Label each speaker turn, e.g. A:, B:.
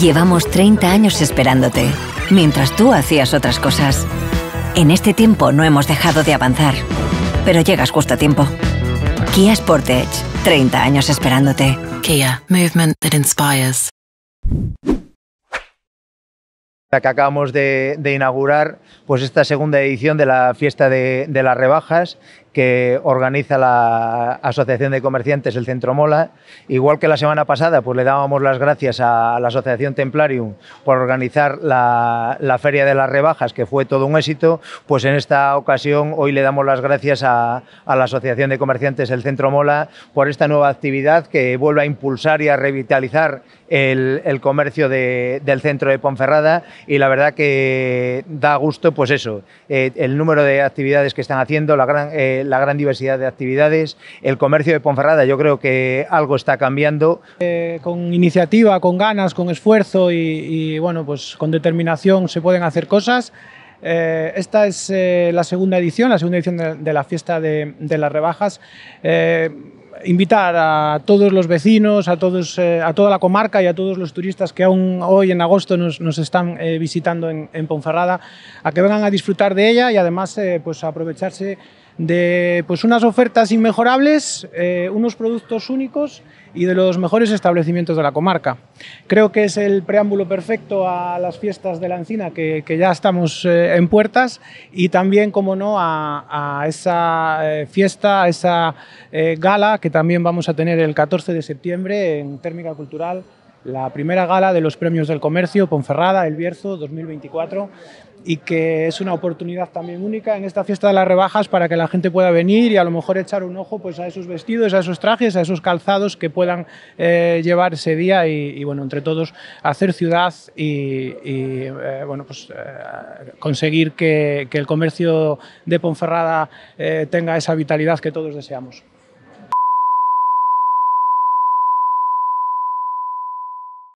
A: Llevamos 30 años esperándote, mientras tú hacías otras cosas. En este tiempo no hemos dejado de avanzar, pero llegas justo a tiempo. Kia Sportage, 30 años esperándote. Kia, movement that inspires.
B: Que acabamos de, inaugurar pues esta segunda edición de la fiesta de las rebajas que organiza la Asociación de Comerciantes, el Centro Mola. Igual que la semana pasada, pues le dábamos las gracias a la Asociación Templarium por organizar la, Feria de las Rebajas, que fue todo un éxito, pues en esta ocasión hoy le damos las gracias a, la Asociación de Comerciantes, el Centro Mola, por esta nueva actividad que vuelve a impulsar y a revitalizar el, comercio del centro de Ponferrada y la verdad que da gusto, pues eso, eh, el número de actividades que están haciendo, la gran... Eh, la gran diversidad de actividades.
C: El comercio de Ponferrada yo creo que algo está cambiando. Eh, con iniciativa, con ganas, con esfuerzo y, bueno, pues con determinación se pueden hacer cosas. Eh, esta es eh, la segunda edición, la segunda edición de, la fiesta de las rebajas invitar a todos los vecinos, a, todos, eh, a toda la comarca y a todos los turistas que aún hoy en agosto nos, están eh, visitando en, Ponferrada a que vengan a disfrutar de ella y además eh, pues, aprovecharse de pues, unas ofertas inmejorables, unos productos únicos y de los mejores establecimientos de la comarca. Creo que es el preámbulo perfecto a las fiestas de la encina que, ya estamos eh, en puertas y también, como no, a, esa eh, fiesta, a esa eh, gala que también vamos a tener el 14 de septiembre en Térmica Cultural la primera gala de los Premios del Comercio Ponferrada, El Bierzo 2024 y que es una oportunidad también única en esta fiesta de las rebajas para que la gente pueda venir y a lo mejor echar un ojo pues, a esos vestidos, a esos trajes, a esos calzados que puedan eh, llevar ese día y, bueno, entre todos hacer ciudad y, eh, bueno, pues, eh, conseguir que, el comercio de Ponferrada tenga esa vitalidad que todos deseamos.